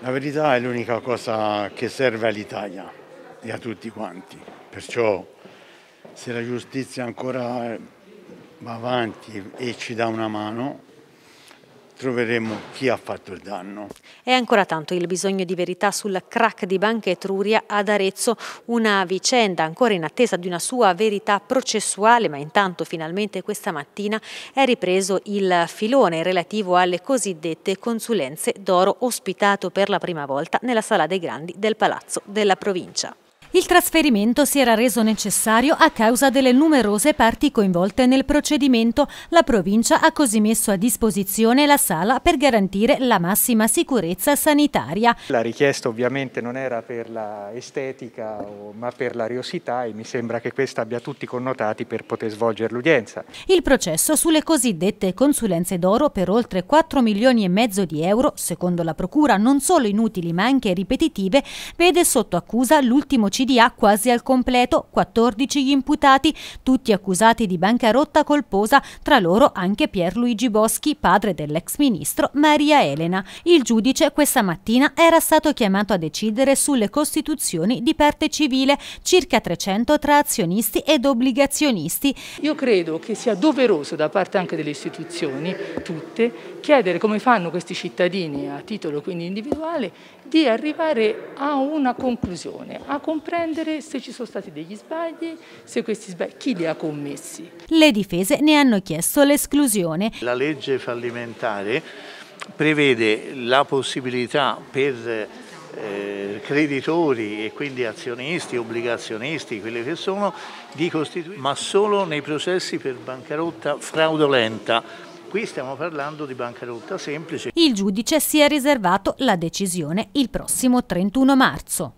La verità è l'unica cosa che serve all'Italia e a tutti quanti, perciò se la giustizia ancora va avanti e ci dà una mano, troveremo chi ha fatto il danno. È ancora tanto il bisogno di verità sul crack di Banca Etruria ad Arezzo, una vicenda ancora in attesa di una sua verità processuale, ma intanto finalmente questa mattina è ripreso il filone relativo alle cosiddette consulenze d'oro ospitato per la prima volta nella Sala dei Grandi del Palazzo della Provincia. Il trasferimento si era reso necessario a causa delle numerose parti coinvolte nel procedimento. La provincia ha così messo a disposizione la sala per garantire la massima sicurezza sanitaria. La richiesta ovviamente non era per l'estetica ma per l'ariosità e mi sembra che questa abbia tutti connotati per poter svolgere l'udienza. Il processo sulle cosiddette consulenze d'oro per oltre 4 milioni e mezzo di euro, secondo la procura non solo inutili ma anche ripetitive, vede sotto accusa l'ultimo cittadino CDA quasi al completo, 14 gli imputati, tutti accusati di bancarotta colposa, tra loro anche Pierluigi Boschi, padre dell'ex ministro Maria Elena. Il giudice questa mattina era stato chiamato a decidere sulle costituzioni di parte civile, circa 300 tra azionisti ed obbligazionisti. Io credo che sia doveroso da parte anche delle istituzioni, tutte, chiedere come fanno questi cittadini a titolo quindi individuale di arrivare a una conclusione, a comprendere apprendere se ci sono stati degli sbagli, se questi sbagli, chi li ha commessi. Le difese ne hanno chiesto l'esclusione. La legge fallimentare prevede la possibilità per eh, creditori e quindi azionisti, obbligazionisti, quelli che sono, di costituire, ma solo nei processi per bancarotta fraudolenta. Qui stiamo parlando di bancarotta semplice. Il giudice si è riservato la decisione il prossimo 31 marzo.